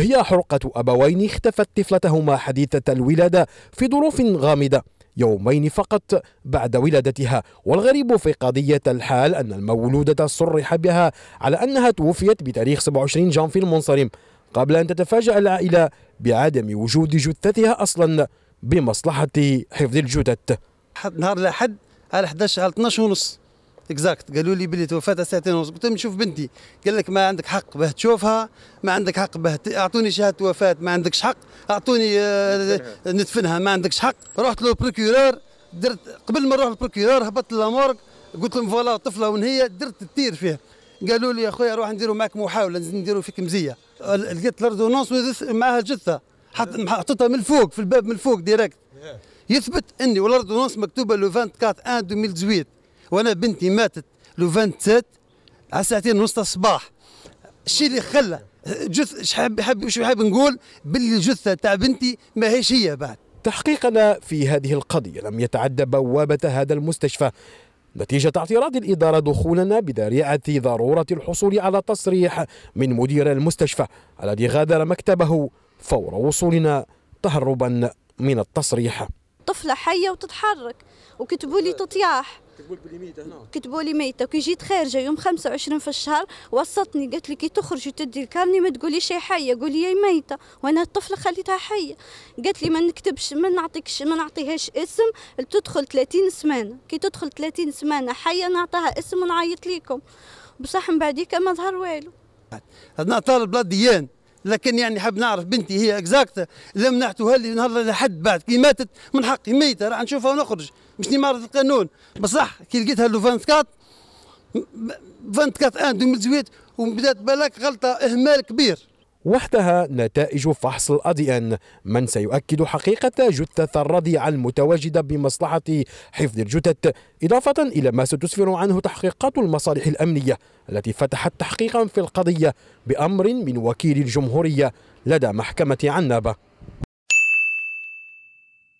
هي حرقة أبوين اختفت طفلتهما حديثة الولادة في ظروف غامضة يومين فقط بعد ولادتها والغريب في قضية الحال أن المولودة صرح بها على أنها توفيت بتاريخ 27 جانفي المنصرم قبل أن تتفاجأ العائلة بعدم وجود جثتها أصلا بمصلحة حفظ الجثث نهار الأحد على 11 على 12 ونص اكزاكت قالوا لي بلي توفاتها ساعتين ونص قلت لهم نشوف بنتي قال لك ما عندك حق باه تشوفها ما عندك حق باه اعطوني شهاده وفاه ما عندكش حق اعطوني ندفنها ما عندكش حق رحت له درت قبل ما نروح للبروكيور هبطت لامورك قلت لهم فوالا طفله هي درت التير فيها قالوا لي يا خويا روح نديروا معك محاوله نديروا فيك مزيه لقيت الاردونونس معها جثه حطيتها من الفوق في الباب من الفوق ديريكت يثبت اني والاردونونس مكتوبه لو 24 1 2018 وانا بنتي ماتت لو 27 على ساعتين ونص الصباح الشيء اللي خلى جث شحاب حاب شو حاب نقول باللي الجثه تاع بنتي ماهيش هي بعد تحقيقنا في هذه القضيه لم يتعدى بوابه هذا المستشفى نتيجة اعتراض الإدارة دخولنا بذريعة ضرورة الحصول على تصريح من مدير المستشفى الذي غادر مكتبه فور وصولنا تهربا من التصريح طفلة حية وتتحرك وكتبوا لي تطياح كتبوا ميته هنا كتبوا لي ميته كي جيت خارجه يوم 25 في الشهر وصلتني قالت لي كي تخرجي تدي الكارني ما تقوليش هي حيه قولي هي ميته وانا الطفله خليتها حيه قالت لي ما نكتبش ما نعطيكش ما نعطيهاش اسم تدخل 30 سمانه كي تدخل 30 سمانه حيه نعطيها اسم ونعيط ليكم بصح من بعديك ما ظهر والو أنا طالب لا ديان لكن يعني حاب نعرف بنتي هي اكزاكت اللي منعتوها لي نهار لحد بعد كي ماتت من حقي ميته راح نشوفها ونخرج مش نمارس القانون بصح كي لقيتها لو 24 24 1 2018 وبدات بالك غلطه اهمال كبير وحدها نتائج فحص أن من سيؤكد حقيقة جثة الرضيع المتواجدة بمصلحة حفظ الجثث إضافة إلى ما ستسفر عنه تحقيقات المصالح الأمنية التي فتحت تحقيقا في القضية بأمر من وكيل الجمهورية لدى محكمة عنابة